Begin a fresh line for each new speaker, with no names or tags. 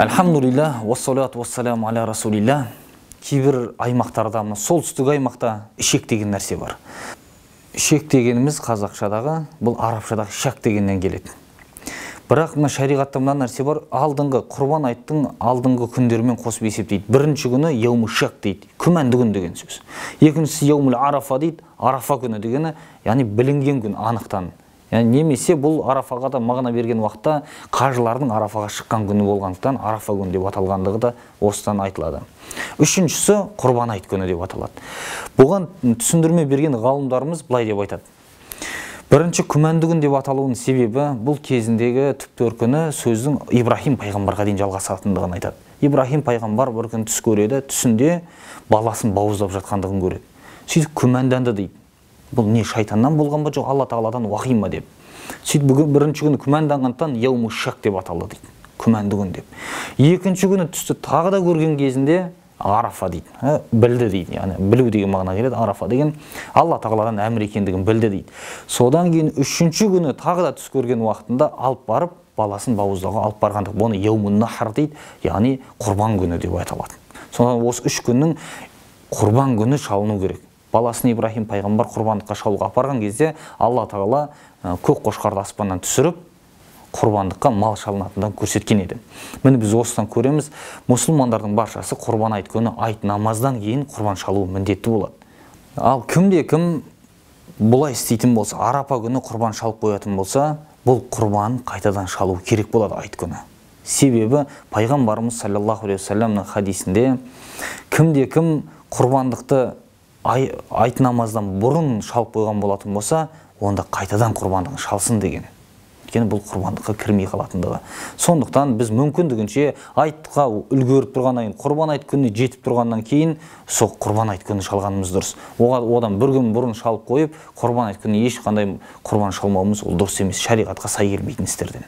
Әлхамдулилля, уассалат, уассалам, аля расулилля. Кейбір аймақтарда, мына солтүстік аймақта ішек деген нәрсе бар. Ішек дегеніміз қазақшадағы, бұл арабшадағы шәк дегеннен келеді. Бірақ мына шариғатта мына нәрсе бар, алдыңғы құрбан айттың алдыңғы күндермен қосып есептейді. Бірінші күні яуму шәк дейді, күмәнді күн деген сөз. Екіншісі яумул арафа дейді, арафа күні дегені, яғни білінген күн анықтан Yani, немесе бұл арафаға да мағына берген уақытта қажылардың арафаға шыққан күні болғандықтан арафа күні деп аталғандығы да осыдан айтылады үшіншісі құрбан айт күні деп аталады бұған түсіндірме берген ғалымдарымыз былай деп айтады бірінші күмәнді күн деп аталуының себебі бұл кезіндегі түп төркіні сөздің ибраһим пайғамбарға дейін жалғасатындығын айтады ибраһим пайғамбар бір күні түс көреді түсінде баласын бауыздап жатқандығын көреді сөйтіп күмәнданды дейді бұл не шайтаннан болған ба жоқ алла тағаладан уақи ма деп сөйтіп бүгін бірінші күні күмәнданғандықтан яуму шак деп аталды дейді күмәнді күн деп екінші күні түсті тағы да көрген кезінде арафа дейді ә, білді дейді яғни білу деген мағына келеді арафа деген алла тағаладан әмір екендігін білді дейді содан кейін үшінші күні тағы да түс көрген уақытында алып барып баласын бауыздауға алып барғандық бұны нахр дейді яғни құрбан күні деп аталады сонда осы үш күннің құрбан күні шалыну керек баласын ибраһим пайғамбар құрбандыққа шалуға апарған кезде алла тағала көк қошқарды аспаннан түсіріп құрбандыққа мал шалынатындығын көрсеткен еді міне біз осыдан көреміз мұсылмандардың баршасы құрбан айт күні айт намаздан кейін құрбан шалу міндетті болады ал кімде кім бұлай істейтін болса арапа күні құрбан шалып қоятын болса бұл құрбан қайтадан шалу керек болады айт күні себебі пайғамбарымыз саллаллаху алейхи вассаламның хадисінде кімде кім құрбандықты ай, айт намаздан бұрын шалып қойған болатын болса онда қайтадан құрбандығын шалсын деген өйткені бұл құрбандыққа кірмей қалатындығы сондықтан біз мүмкіндігінше айтқа үлгеріп тұрғаннан кейін құрбан айт күні жетіп тұрғаннан кейін сол құрбан айт күні шалғанымыз дұрыс оған одан бір күн бұрын шалып қойып құрбан айт күні ешқандай құрбан шалмауымыз ол дұрыс емес шариғатқа сай келмейтін істерден